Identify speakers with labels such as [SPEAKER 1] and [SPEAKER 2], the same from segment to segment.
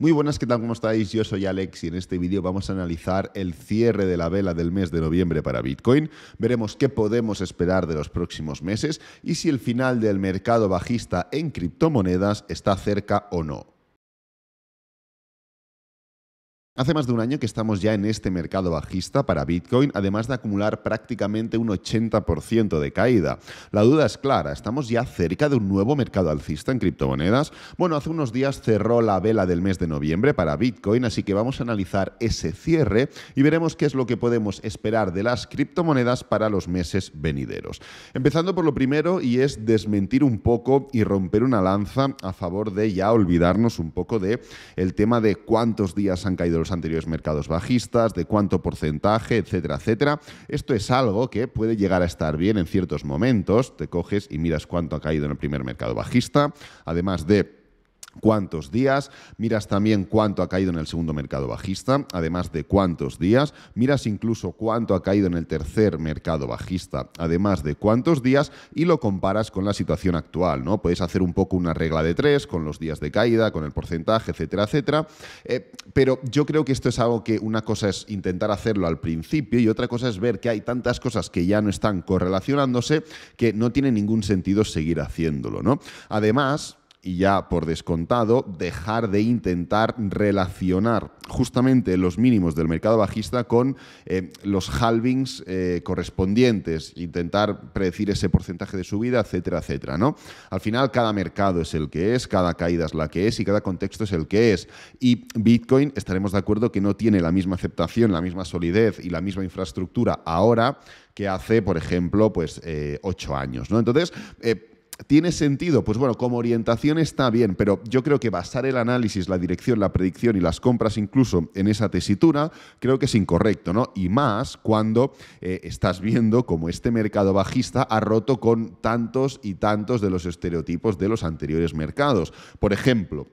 [SPEAKER 1] Muy buenas, ¿qué tal? ¿Cómo estáis? Yo soy Alex y en este vídeo vamos a analizar el cierre de la vela del mes de noviembre para Bitcoin. Veremos qué podemos esperar de los próximos meses y si el final del mercado bajista en criptomonedas está cerca o no. Hace más de un año que estamos ya en este mercado bajista para Bitcoin, además de acumular prácticamente un 80% de caída. La duda es clara, ¿estamos ya cerca de un nuevo mercado alcista en criptomonedas? Bueno, hace unos días cerró la vela del mes de noviembre para Bitcoin, así que vamos a analizar ese cierre y veremos qué es lo que podemos esperar de las criptomonedas para los meses venideros. Empezando por lo primero y es desmentir un poco y romper una lanza a favor de ya olvidarnos un poco de el tema de cuántos días han caído los anteriores mercados bajistas, de cuánto porcentaje, etcétera, etcétera. Esto es algo que puede llegar a estar bien en ciertos momentos. Te coges y miras cuánto ha caído en el primer mercado bajista, además de cuántos días, miras también cuánto ha caído en el segundo mercado bajista, además de cuántos días, miras incluso cuánto ha caído en el tercer mercado bajista, además de cuántos días, y lo comparas con la situación actual, ¿no? Puedes hacer un poco una regla de tres con los días de caída, con el porcentaje, etcétera, etcétera. Eh, pero yo creo que esto es algo que una cosa es intentar hacerlo al principio y otra cosa es ver que hay tantas cosas que ya no están correlacionándose que no tiene ningún sentido seguir haciéndolo, ¿no? Además, y ya por descontado dejar de intentar relacionar justamente los mínimos del mercado bajista con eh, los halvings eh, correspondientes, intentar predecir ese porcentaje de subida, etcétera, etcétera. ¿no? Al final cada mercado es el que es, cada caída es la que es y cada contexto es el que es. Y Bitcoin estaremos de acuerdo que no tiene la misma aceptación, la misma solidez y la misma infraestructura ahora que hace, por ejemplo, pues eh, ocho años. ¿no? Entonces, ¿Tiene sentido? Pues bueno, como orientación está bien, pero yo creo que basar el análisis, la dirección, la predicción y las compras incluso en esa tesitura, creo que es incorrecto, ¿no? Y más cuando eh, estás viendo como este mercado bajista ha roto con tantos y tantos de los estereotipos de los anteriores mercados. Por ejemplo,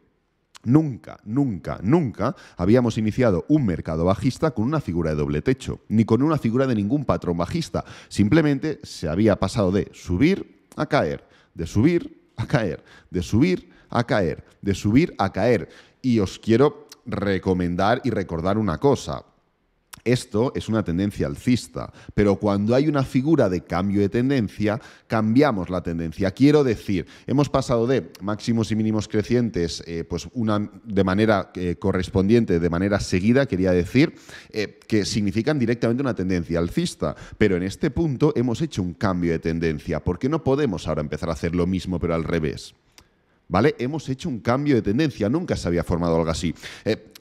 [SPEAKER 1] Nunca, nunca, nunca habíamos iniciado un mercado bajista con una figura de doble techo, ni con una figura de ningún patrón bajista. Simplemente se había pasado de subir a caer de subir a caer, de subir a caer, de subir a caer. Y os quiero recomendar y recordar una cosa. Esto es una tendencia alcista, pero cuando hay una figura de cambio de tendencia, cambiamos la tendencia. Quiero decir, hemos pasado de máximos y mínimos crecientes, eh, pues una de manera eh, correspondiente, de manera seguida, quería decir, eh, que significan directamente una tendencia alcista. Pero en este punto hemos hecho un cambio de tendencia, porque no podemos ahora empezar a hacer lo mismo, pero al revés. ¿Vale? Hemos hecho un cambio de tendencia, nunca se había formado algo así.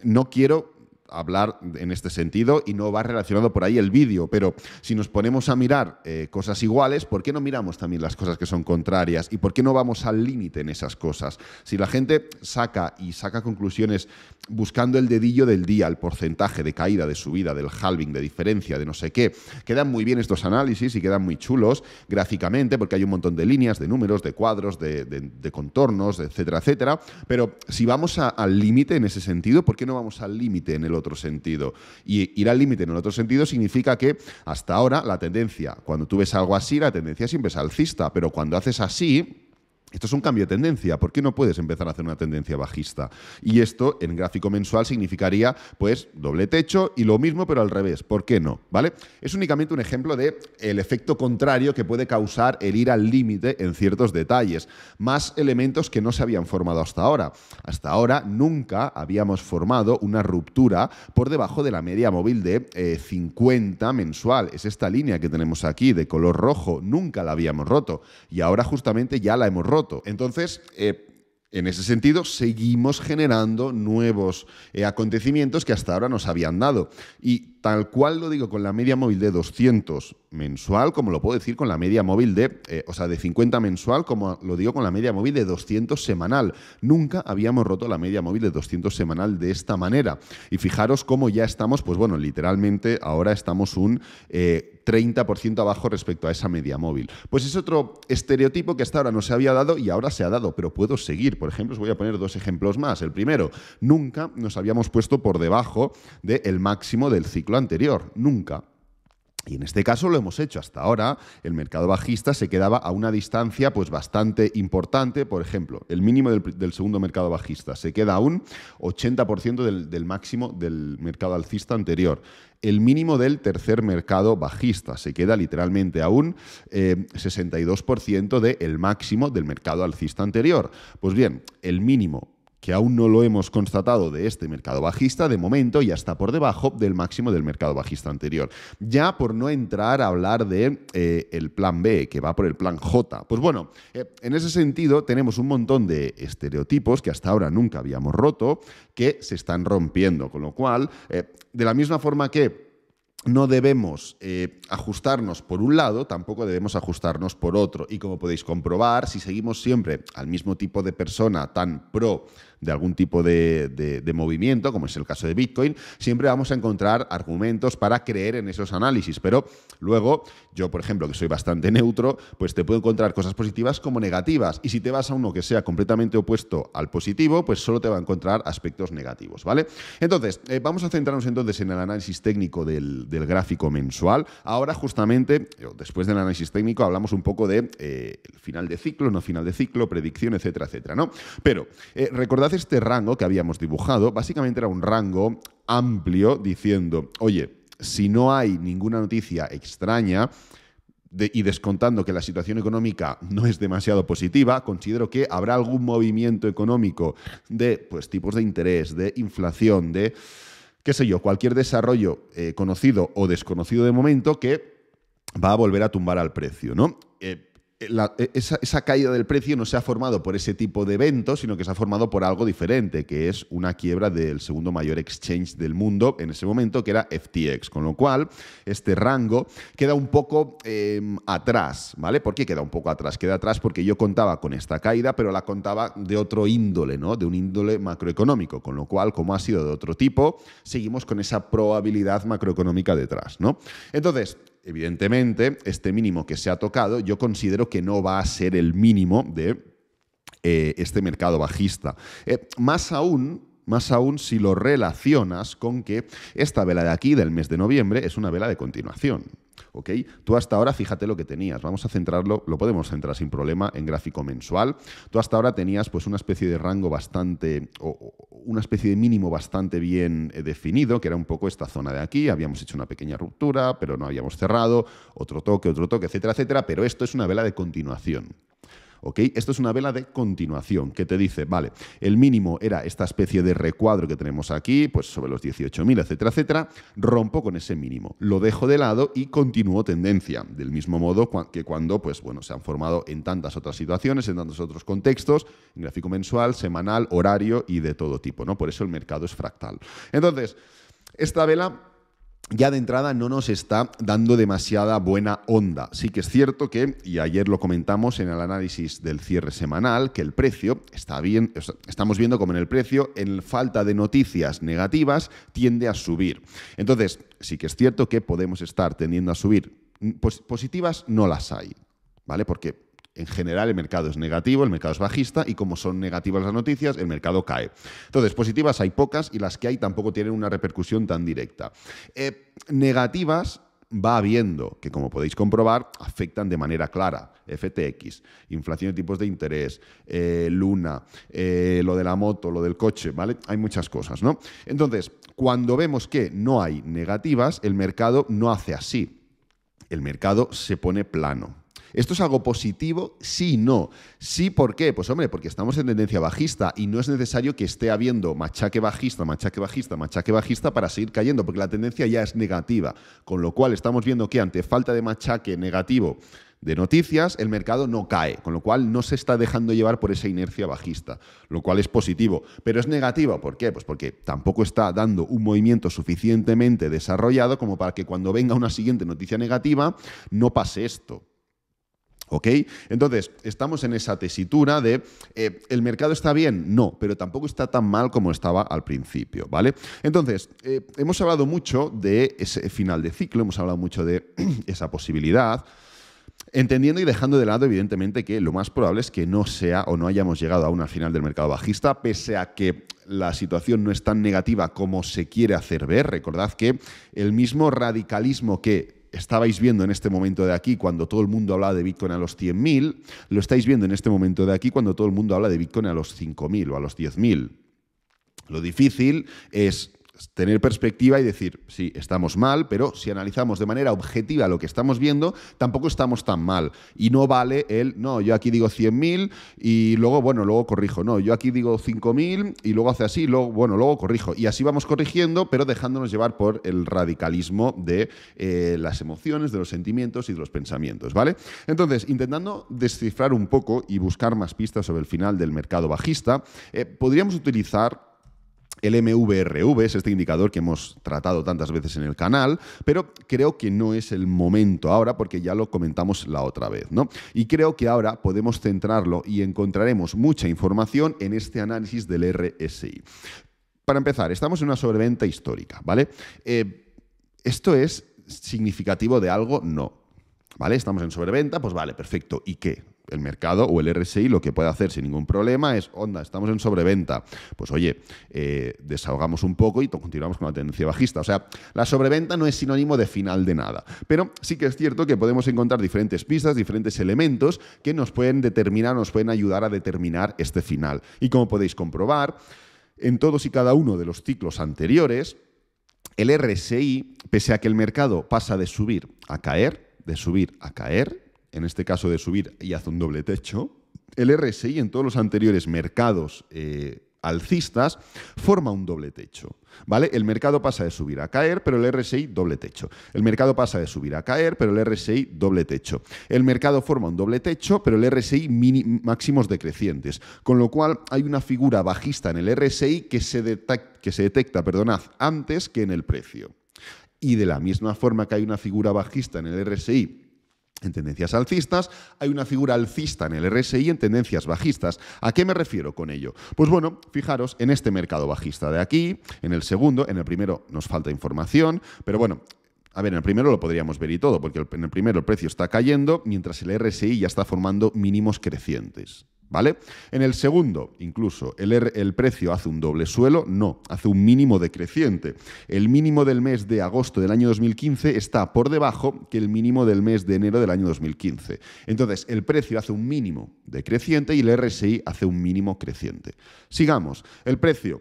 [SPEAKER 1] no quiero hablar en este sentido y no va relacionado por ahí el vídeo, pero si nos ponemos a mirar eh, cosas iguales, ¿por qué no miramos también las cosas que son contrarias? ¿Y por qué no vamos al límite en esas cosas? Si la gente saca y saca conclusiones buscando el dedillo del día, el porcentaje de caída, de subida, del halving, de diferencia, de no sé qué, quedan muy bien estos análisis y quedan muy chulos gráficamente porque hay un montón de líneas, de números, de cuadros, de, contornos, etcétera, etcétera, pero si vamos al límite en ese sentido, ¿por qué no vamos al límite en el otro sentido. Y ir al límite en el otro sentido significa que hasta ahora la tendencia, cuando tú ves algo así, la tendencia siempre es alcista, pero cuando haces así, esto es un cambio de tendencia, ¿por qué no puedes empezar a hacer una tendencia bajista? Y esto en gráfico mensual significaría pues doble techo y lo mismo pero al revés, ¿por qué no? ¿Vale? Es únicamente un ejemplo de el efecto contrario que puede causar el ir al límite en ciertos detalles, más elementos que no se habían formado hasta ahora. Hasta ahora nunca habíamos formado una ruptura por debajo de la media móvil de 50 eh, mensual, es esta línea que tenemos aquí de color rojo, nunca la habíamos roto y ahora justamente ya la hemos roto entonces, eh, en ese sentido, seguimos generando nuevos eh, acontecimientos que hasta ahora nos habían dado. Y tal cual lo digo con la media móvil de 200 mensual, como lo puedo decir con la media móvil de, eh, o sea, de 50 mensual, como lo digo con la media móvil de 200 semanal. Nunca habíamos roto la media móvil de 200 semanal de esta manera. Y fijaros cómo ya estamos, pues bueno, literalmente ahora estamos un... 30% eh, abajo respecto a esa media móvil. Pues es otro estereotipo que hasta ahora no se había dado y ahora se ha dado, pero puedo seguir. Por ejemplo, os voy a poner dos ejemplos más. El primero, nunca nos habíamos puesto por debajo del máximo del ciclo anterior, nunca. Y en este caso lo hemos hecho. Hasta ahora el mercado bajista se quedaba a una distancia pues, bastante importante. Por ejemplo, el mínimo del, segundo mercado bajista se queda a un 80% del, máximo del mercado alcista anterior el mínimo del tercer mercado bajista. Se queda literalmente a un 62% eh, del máximo del mercado alcista anterior. Pues bien, el mínimo que aún no lo hemos constatado de este mercado bajista, de momento ya está por debajo del máximo del mercado bajista anterior. Ya por no entrar a hablar de eh, el plan B, que va por el plan J. Pues bueno, eh, en ese sentido tenemos un montón de estereotipos que hasta ahora nunca habíamos roto, que se están rompiendo, con lo cual, eh, de la misma forma que no debemos eh, ajustarnos por un lado, tampoco debemos ajustarnos por otro. Y como podéis comprobar, si seguimos siempre al mismo tipo de persona tan pro de algún tipo de, movimiento, como es el caso de Bitcoin, siempre vamos a encontrar argumentos para creer en esos análisis. Pero luego, yo, por ejemplo, que soy bastante neutro, pues te puedo encontrar cosas positivas como negativas. Y si te vas a uno que sea completamente opuesto al positivo, pues solo te va a encontrar aspectos negativos, ¿vale? Entonces, eh, vamos a centrarnos entonces en el análisis técnico del del gráfico mensual. Ahora justamente, eh, después del análisis técnico, hablamos un poco de eh, final de ciclo, no final de ciclo, predicción, etcétera, etcétera. ¿no? Pero eh, recordad este rango que habíamos dibujado, básicamente era un rango amplio diciendo, oye, si no hay ninguna noticia extraña, y descontando que la situación económica no es demasiado positiva, considero que habrá algún movimiento económico de pues, tipos de interés, de inflación, de qué sé yo, cualquier desarrollo eh, conocido o desconocido de momento que va a volver a tumbar al precio, ¿no? Eh, e, esa, caída del precio no se ha formado por ese tipo de eventos, sino que se ha formado por algo diferente, que es una quiebra del segundo mayor exchange del mundo en ese momento, que era FTX. Con lo cual, este rango queda un poco em, atrás, ¿vale? ¿Por qué queda un poco atrás? Queda atrás porque yo contaba con esta caída, pero la contaba de otro índole, ¿no? De un índole macroeconómico. Con lo cual, como ha sido de otro tipo, seguimos con esa probabilidad macroeconómica detrás, ¿no? Entonces, Evidentemente, este mínimo que se ha tocado, yo considero que no va a ser el mínimo de eh, este mercado bajista. Eh, más aún, más aún si lo relacionas con que esta vela de aquí del mes de noviembre es una vela de continuación. Tú hasta ahora, fíjate lo que tenías, vamos a centrarlo, lo podemos centrar sin problema en gráfico mensual. Tú hasta ahora tenías pues una especie de rango bastante, o, una especie de mínimo bastante bien eh, definido, que era un poco esta zona de aquí, habíamos hecho una pequeña ruptura, pero no habíamos cerrado, otro toque, otro toque, etcétera, etcétera, pero esto es una vela de continuación. Esto es una vela de continuación que te dice, vale, el mínimo era esta especie de recuadro que tenemos aquí, pues sobre los 18.000, etcétera, etcétera, rompo con ese mínimo, lo dejo de lado y continúo tendencia, del mismo modo que cuando, pues bueno, se han formado en tantas otras situaciones, en tantos otros contextos, en gráfico mensual, semanal, horario y de todo tipo, ¿no? Por eso el mercado es fractal. Entonces, esta vela ya de entrada no nos está dando demasiada buena onda. Sí que es cierto que, y ayer lo comentamos en el análisis del cierre semanal, que el precio está bien, estamos viendo como en el precio, en falta de noticias negativas, tiende a subir. Entonces, sí que es cierto que podemos estar tendiendo a subir. Pues, positivas no las hay, ¿vale? Porque en general el mercado es negativo, el mercado es bajista y como son negativas las noticias, el mercado cae. Entonces, positivas hay pocas y las que hay tampoco tienen una repercusión tan directa. Eh, negativas va habiendo, que como podéis comprobar, afectan de manera clara. FTX, inflación de tipos de interés, eh, Luna, eh, lo de la moto, lo del coche, ¿vale? Hay muchas cosas, ¿no? Entonces, cuando vemos que no hay negativas, el mercado no hace así. El mercado se pone plano, ¿Esto es algo positivo? Sí, no. Sí, ¿por qué? Pues hombre, porque estamos en tendencia bajista y no es necesario que esté habiendo machaque bajista, machaque bajista, machaque bajista para seguir cayendo, porque la tendencia ya es negativa. Con lo cual estamos viendo que ante falta de machaque negativo, de noticias, el mercado no cae, con lo cual no se está dejando llevar por esa inercia bajista, lo cual es positivo, pero es negativa, ¿por qué? Pues porque tampoco está dando un movimiento suficientemente desarrollado como para que cuando venga una siguiente noticia negativa no pase esto. ¿Ok? Entonces, estamos en esa tesitura de eh, el mercado está bien, no, pero tampoco está tan mal como estaba al principio, ¿vale? Entonces, eh, hemos hablado mucho de ese final de ciclo, hemos hablado mucho de esa posibilidad. Entendiendo y dejando de lado, evidentemente, que lo más probable es que no sea o no hayamos llegado a una final del mercado bajista, pese a que la situación no es tan negativa como se quiere hacer ver. Recordad que el mismo radicalismo que estabais viendo en este momento de aquí cuando todo el mundo hablaba de Bitcoin a los 100.000, lo estáis viendo en este momento de aquí cuando todo el mundo habla de Bitcoin a los 5.000 o a los 10.000. Lo difícil es tener perspectiva y decir, sí, estamos mal, pero si analizamos de manera objetiva lo que estamos viendo, tampoco estamos tan mal. Y no vale el, no, yo aquí digo 100.000 y luego, bueno, luego corrijo. No, yo aquí digo 5.000 y luego hace así, luego, bueno, luego corrijo. Y así vamos corrigiendo, pero dejándonos llevar por el radicalismo de eh, las emociones, de los sentimientos y de los pensamientos, ¿vale? Entonces, intentando descifrar un poco y buscar más pistas sobre el final del mercado bajista, eh, podríamos utilizar el MVRV es este indicador que hemos tratado tantas veces en el canal, pero creo que no es el momento ahora porque ya lo comentamos la otra vez, ¿no? Y creo que ahora podemos centrarlo y encontraremos mucha información en este análisis del RSI. Para empezar, estamos en una sobreventa histórica, ¿vale? Eh, ¿Esto es significativo de algo? No. ¿Vale? Estamos en sobreventa, pues vale, perfecto. ¿Y qué? el mercado o el RSI lo que puede hacer sin ningún problema es, onda, estamos en sobreventa. Pues oye, eh, desahogamos un poco y continuamos con la tendencia bajista. O sea, la sobreventa no es sinónimo de final de nada. Pero sí que es cierto que podemos encontrar diferentes pistas, diferentes elementos que nos pueden determinar, nos pueden ayudar a determinar este final. Y como podéis comprobar, en todos y cada uno de los ciclos anteriores, el RSI, pese a que el mercado pasa de subir a caer, de subir a caer, en este caso de subir y hace un doble techo, el RSI en todos los anteriores mercados eh, alcistas forma un doble techo. ¿Vale? El mercado pasa de subir a caer, pero el RSI doble techo. El mercado pasa de subir a caer, pero el RSI doble techo. El mercado forma un doble techo, pero el RSI máximos decrecientes. Con lo cual hay una figura bajista en el RSI que se, detecta, que se detecta perdonad, antes que en el precio. Y de la misma forma que hay una figura bajista en el RSI en tendencias alcistas hay una figura alcista en el RSI en tendencias bajistas. ¿A qué me refiero con ello? Pues bueno, fijaros en este mercado bajista de aquí, en el segundo, en el primero nos falta información, pero bueno, a ver, en el primero lo podríamos ver y todo, porque en el primero el precio está cayendo, mientras el RSI ya está formando mínimos crecientes. ¿Vale? En el segundo, incluso, el, el, precio hace un doble suelo, no, hace un mínimo decreciente. El mínimo del mes de agosto del año 2015 está por debajo que el mínimo del mes de enero del año 2015. Entonces, el precio hace un mínimo decreciente y el RSI hace un mínimo creciente. Sigamos, el precio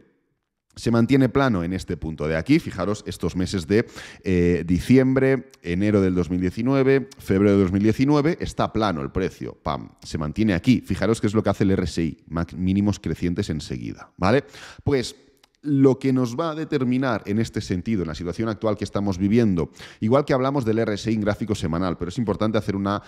[SPEAKER 1] se mantiene plano en este punto de aquí. Fijaros estos meses de eh, diciembre, enero del 2019, febrero de 2019, está plano el precio. Pam, se mantiene aquí. Fijaros qué es lo que hace el RSI, mínimos crecientes enseguida. ¿Vale? Pues lo que nos va a determinar en este sentido, en la situación actual que estamos viviendo, igual que hablamos del RSI en gráfico semanal, pero es importante hacer una,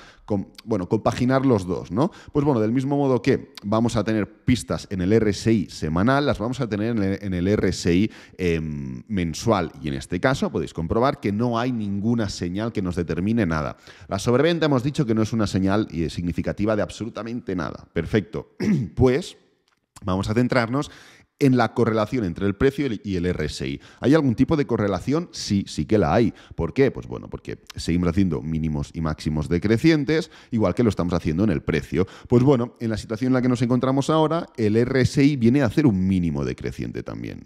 [SPEAKER 1] bueno, compaginar los dos, ¿no? Pues bueno, del mismo modo que vamos a tener pistas en el RSI semanal, las vamos a tener en el RSI em, mensual y en este caso podéis comprobar que no hay ninguna señal que nos determine nada. La sobreventa hemos dicho que no es una señal significativa de absolutamente nada. Perfecto. pues... Vamos a centrarnos en la correlación entre el precio y el RSI. ¿Hay algún tipo de correlación? Sí, sí que la hay. ¿Por qué? Pues bueno, porque seguimos haciendo mínimos y máximos decrecientes, igual que lo estamos haciendo en el precio. Pues bueno, en la situación en la que nos encontramos ahora, el RSI viene a hacer un mínimo decreciente también.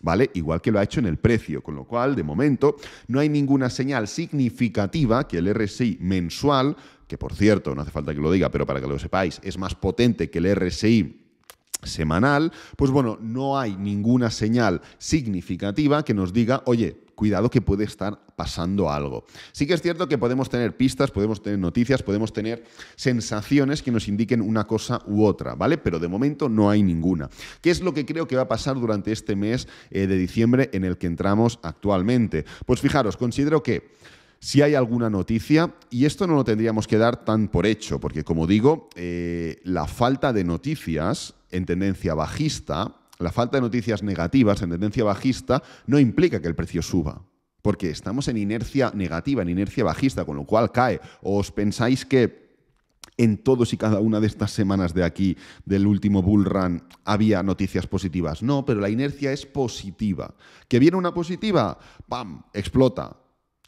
[SPEAKER 1] ¿vale? Igual que lo ha hecho en el precio, con lo cual, de momento, no hay ninguna señal significativa que el RSI mensual, que por cierto, no hace falta que lo diga, pero para que lo sepáis, es más potente que el RSI semanal, pues bueno, no hay ninguna señal significativa que nos diga, oye, cuidado que puede estar pasando algo. Sí que es cierto que podemos tener pistas, podemos tener noticias, podemos tener sensaciones que nos indiquen una cosa u otra, ¿vale? Pero de momento no hay ninguna. ¿Qué es lo que creo que va a pasar durante este mes eh, de diciembre en el que entramos actualmente? Pues fijaros, considero que si hay alguna noticia, y esto no lo tendríamos que dar tan por hecho, porque como digo, eh, la falta de noticias en tendencia bajista, la falta de noticias negativas en tendencia bajista, no implica que el precio suba. Porque estamos en inercia negativa, en inercia bajista, con lo cual cae. os pensáis que en todos y cada una de estas semanas de aquí, del último bull run, había noticias positivas. No, pero la inercia es positiva. ¿Que viene una positiva? ¡Pam! Explota.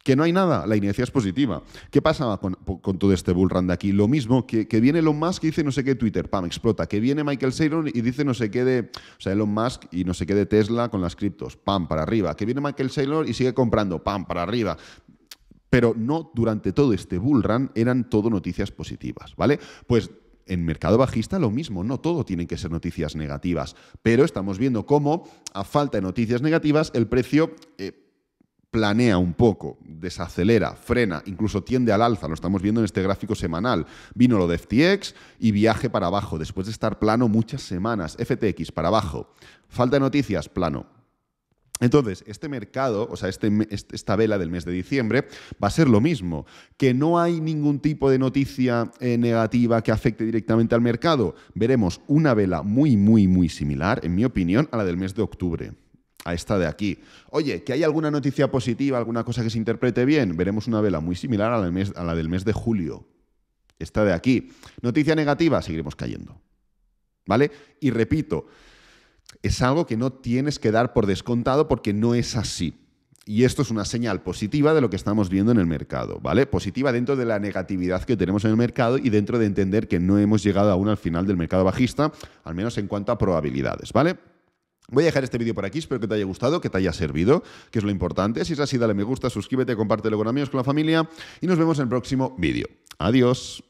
[SPEAKER 1] Que no hay nada, la inercia es positiva. ¿Qué pasaba con, todo este bullrun de aquí? Lo mismo, que, viene Elon Musk y dice no sé qué Twitter, pam, explota. Que viene Michael Saylor y dice no sé qué de, o sea, Elon Musk y no sé qué de Tesla con las criptos, pam, para arriba. Que viene Michael Saylor y sigue comprando, pam, para arriba pero no durante todo este bullrun eran todo noticias positivas, ¿vale? Pues en mercado bajista lo mismo, no todo tienen que ser noticias negativas, pero estamos viendo cómo a falta de noticias negativas el precio... Eh, planea un poco, desacelera, frena, incluso tiende al alza, lo estamos viendo en este gráfico semanal. Vino lo de FTX y viaje para abajo, después de estar plano muchas semanas. FTX para abajo. Falta de noticias, plano. Entonces, este mercado, o sea, este esta vela del mes de diciembre, va a ser lo mismo. Que no hay ningún tipo de noticia eh, negativa que afecte directamente al mercado. Veremos una vela muy, muy, muy similar, en mi opinión, a la del mes de octubre a esta de aquí. Oye, ¿que hay alguna noticia positiva, alguna cosa que se interprete bien? Veremos una vela muy similar a la del mes, a la del mes de julio. Esta de aquí. Noticia negativa, seguiremos cayendo. ¿Vale? Y repito, es algo que no tienes que dar por descontado porque no es así. Y esto es una señal positiva de lo que estamos viendo en el mercado, ¿vale? Positiva dentro de la negatividad que tenemos en el mercado y dentro de entender que no hemos llegado aún al final del mercado bajista, al menos en cuanto a probabilidades, ¿vale? Voy a dejar este vídeo por aquí, espero que te haya gustado, que te haya servido, que es lo importante. Si es así, dale me gusta, suscríbete, compártelo con amigos, con la familia y nos vemos en el próximo vídeo. Adiós.